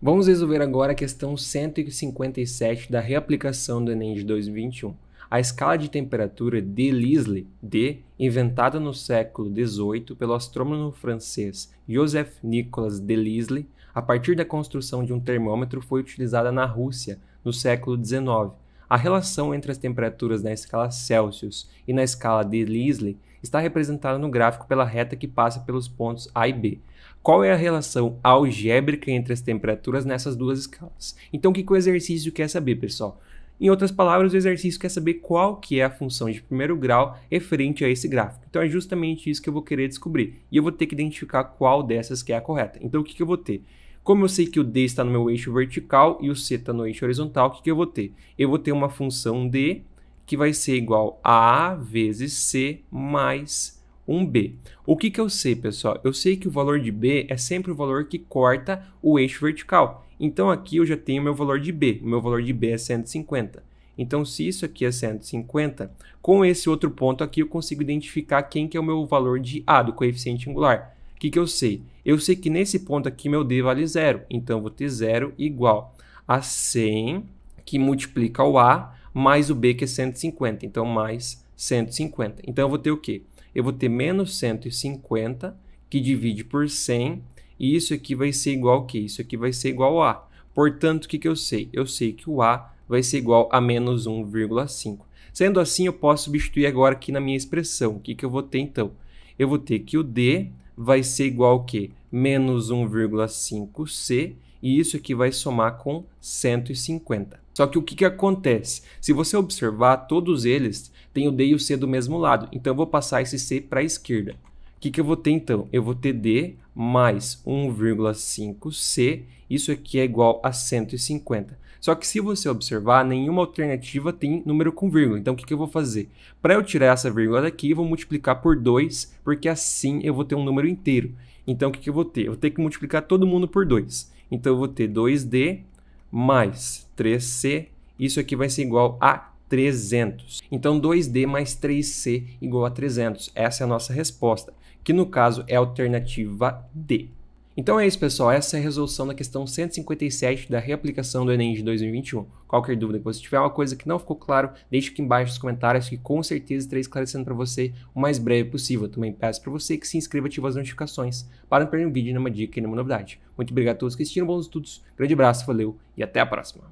Vamos resolver agora a questão 157 da reaplicação do Enem de 2021. A escala de temperatura de Lisle, D, inventada no século XVIII pelo astrônomo francês Joseph Nicolas Lisle, a partir da construção de um termômetro, foi utilizada na Rússia no século XIX a relação entre as temperaturas na escala Celsius e na escala de Leslie está representada no gráfico pela reta que passa pelos pontos A e B. Qual é a relação algébrica entre as temperaturas nessas duas escalas? Então, o que, que o exercício quer saber, pessoal? Em outras palavras, o exercício quer saber qual que é a função de primeiro grau referente a esse gráfico. Então é justamente isso que eu vou querer descobrir. E eu vou ter que identificar qual dessas que é a correta. Então o que, que eu vou ter? Como eu sei que o D está no meu eixo vertical e o C está no eixo horizontal, o que, que eu vou ter? Eu vou ter uma função D que vai ser igual a A vezes C mais 1B. O que, que eu sei, pessoal? Eu sei que o valor de B é sempre o valor que corta o eixo vertical. Então, aqui eu já tenho o meu valor de B. O meu valor de B é 150. Então, se isso aqui é 150, com esse outro ponto aqui eu consigo identificar quem que é o meu valor de A, do coeficiente angular. O que, que eu sei? Eu sei que nesse ponto aqui meu D vale zero, então vou ter zero igual a 100, que multiplica o A, mais o B, que é 150, então mais 150. Então eu vou ter o quê? Eu vou ter menos 150, que divide por 100, e isso aqui vai ser igual ao quê? Isso aqui vai ser igual a A. Portanto, o que, que eu sei? Eu sei que o A vai ser igual a menos 1,5. Sendo assim, eu posso substituir agora aqui na minha expressão. O que, que eu vou ter então? eu vou ter que o D vai ser igual a quê? Menos 1,5C, e isso aqui vai somar com 150. Só que o que, que acontece? Se você observar, todos eles têm o D e o C do mesmo lado, então eu vou passar esse C para a esquerda. O que, que eu vou ter então? Eu vou ter D mais 1,5C, isso aqui é igual a 150. Só que se você observar, nenhuma alternativa tem número com vírgula. Então, o que, que eu vou fazer? Para eu tirar essa vírgula daqui, eu vou multiplicar por 2, porque assim eu vou ter um número inteiro. Então, o que, que eu vou ter? Eu vou ter que multiplicar todo mundo por 2. Então, eu vou ter 2D mais 3C, isso aqui vai ser igual a 300. Então, 2D mais 3C igual a 300. Essa é a nossa resposta que no caso é a alternativa D. Então é isso, pessoal. Essa é a resolução da questão 157 da reaplicação do Enem de 2021. Qualquer dúvida que você tiver, é uma coisa que não ficou claro, deixe aqui embaixo nos comentários que com certeza estarei esclarecendo para você o mais breve possível. Também peço para você que se inscreva e ative as notificações para não perder um vídeo, nenhuma dica e nenhuma novidade. Muito obrigado a todos que assistiram, bons estudos, grande abraço, valeu e até a próxima.